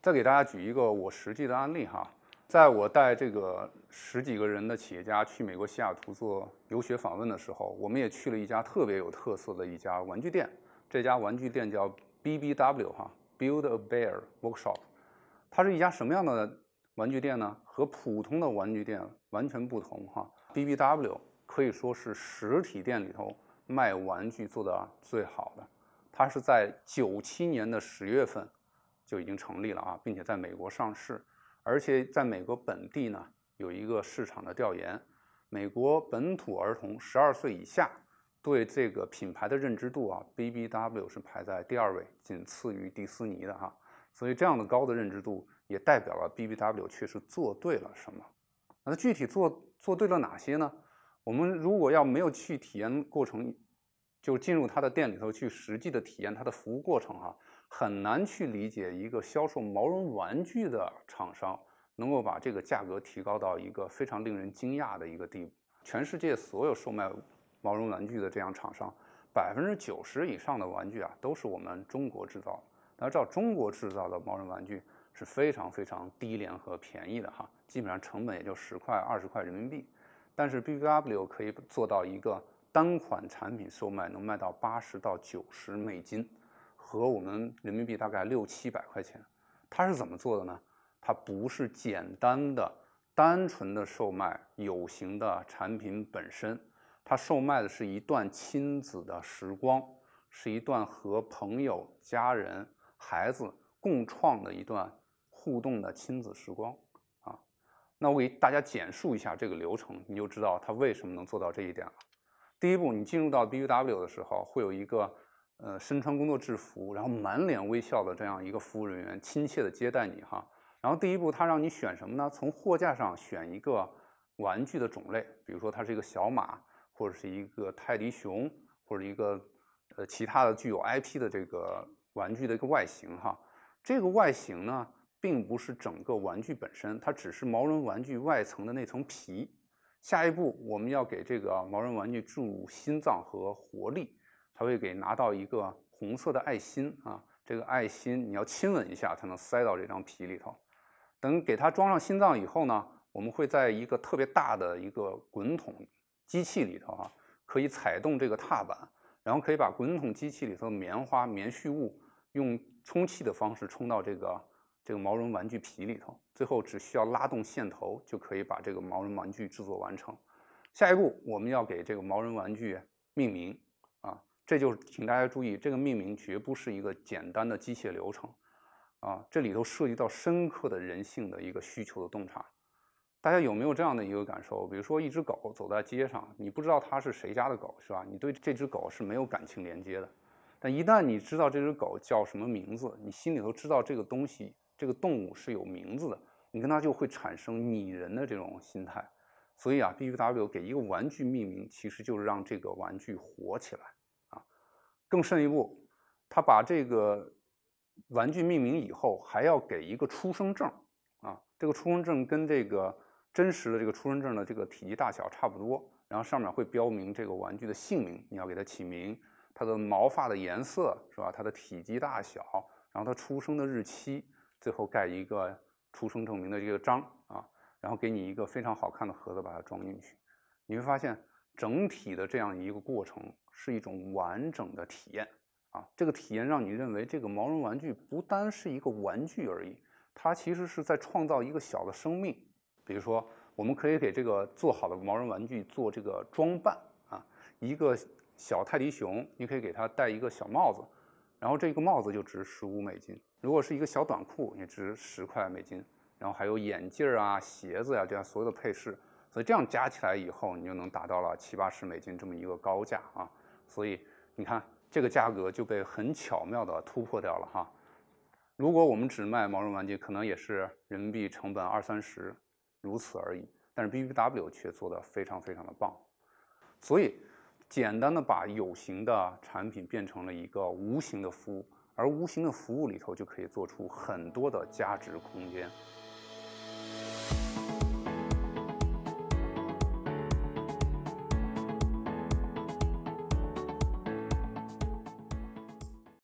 再给大家举一个我实际的案例哈，在我带这个十几个人的企业家去美国西雅图做游学访问的时候，我们也去了一家特别有特色的一家玩具店。这家玩具店叫 BBW 哈，Build a Bear Workshop。它是一家什么样的玩具店呢？和普通的玩具店完全不同哈。BBW 可以说是实体店里头卖玩具做的最好的。它是在九七年的十月份。就已经成立了啊，并且在美国上市，而且在美国本地呢有一个市场的调研，美国本土儿童十二岁以下对这个品牌的认知度啊，BBW 是排在第二位，仅次于迪斯尼的哈，所以这样的高的认知度也代表了 BBW 确实做对了什么。那具体做做对了哪些呢？我们如果要没有去体验过程，就进入他的店里头去实际的体验他的服务过程哈。很难去理解一个销售毛绒玩具的厂商能够把这个价格提高到一个非常令人惊讶的一个地步。全世界所有售卖毛绒玩具的这样厂商，百分之九十以上的玩具啊都是我们中国制造。那照中国制造的毛绒玩具是非常非常低廉和便宜的哈，基本上成本也就十块二十块人民币。但是 B B W 可以做到一个单款产品售卖能卖到八十到九十美金。和我们人民币大概六七百块钱，它是怎么做的呢？它不是简单的、单纯的售卖有形的产品本身，它售卖的是一段亲子的时光，是一段和朋友、家人、孩子共创的一段互动的亲子时光啊。那我给大家简述一下这个流程，你就知道它为什么能做到这一点了。第一步，你进入到 B B W 的时候，会有一个。呃，身穿工作制服，然后满脸微笑的这样一个服务人员，亲切的接待你哈。然后第一步，他让你选什么呢？从货架上选一个玩具的种类，比如说它是一个小马，或者是一个泰迪熊，或者一个呃其他的具有 IP 的这个玩具的一个外形哈。这个外形呢，并不是整个玩具本身，它只是毛绒玩具外层的那层皮。下一步，我们要给这个毛绒玩具注入心脏和活力。他会给拿到一个红色的爱心啊，这个爱心你要亲吻一下才能塞到这张皮里头。等给它装上心脏以后呢，我们会在一个特别大的一个滚筒机器里头啊，可以踩动这个踏板，然后可以把滚筒机器里头的棉花棉絮物用充气的方式充到这个这个毛绒玩具皮里头。最后只需要拉动线头就可以把这个毛绒玩具制作完成。下一步我们要给这个毛绒玩具命名啊。这就请大家注意，这个命名绝不是一个简单的机械流程，啊，这里头涉及到深刻的人性的一个需求的洞察。大家有没有这样的一个感受？比如说，一只狗走在街上，你不知道它是谁家的狗，是吧？你对这只狗是没有感情连接的。但一旦你知道这只狗叫什么名字，你心里头知道这个东西，这个动物是有名字的，你跟它就会产生拟人的这种心态。所以啊，B U W 给一个玩具命名，其实就是让这个玩具活起来。更甚一步，他把这个玩具命名以后，还要给一个出生证啊。这个出生证跟这个真实的这个出生证的这个体积大小差不多，然后上面会标明这个玩具的姓名，你要给它起名，它的毛发的颜色是吧？它的体积大小，然后它出生的日期，最后盖一个出生证明的一个章啊，然后给你一个非常好看的盒子把它装进去，你会发现。整体的这样一个过程是一种完整的体验啊！这个体验让你认为这个毛绒玩具不单是一个玩具而已，它其实是在创造一个小的生命。比如说，我们可以给这个做好的毛绒玩具做这个装扮啊，一个小泰迪熊，你可以给它戴一个小帽子，然后这个帽子就值十五美金；如果是一个小短裤，也值十块美金，然后还有眼镜啊、鞋子呀这样所有的配饰。所以这样加起来以后，你就能达到了七八十美金这么一个高价啊！所以你看，这个价格就被很巧妙的突破掉了哈。如果我们只卖毛绒玩具，可能也是人民币成本二三十，如此而已。但是 BBW 却做的非常非常的棒，所以简单的把有形的产品变成了一个无形的服务，而无形的服务里头就可以做出很多的价值空间。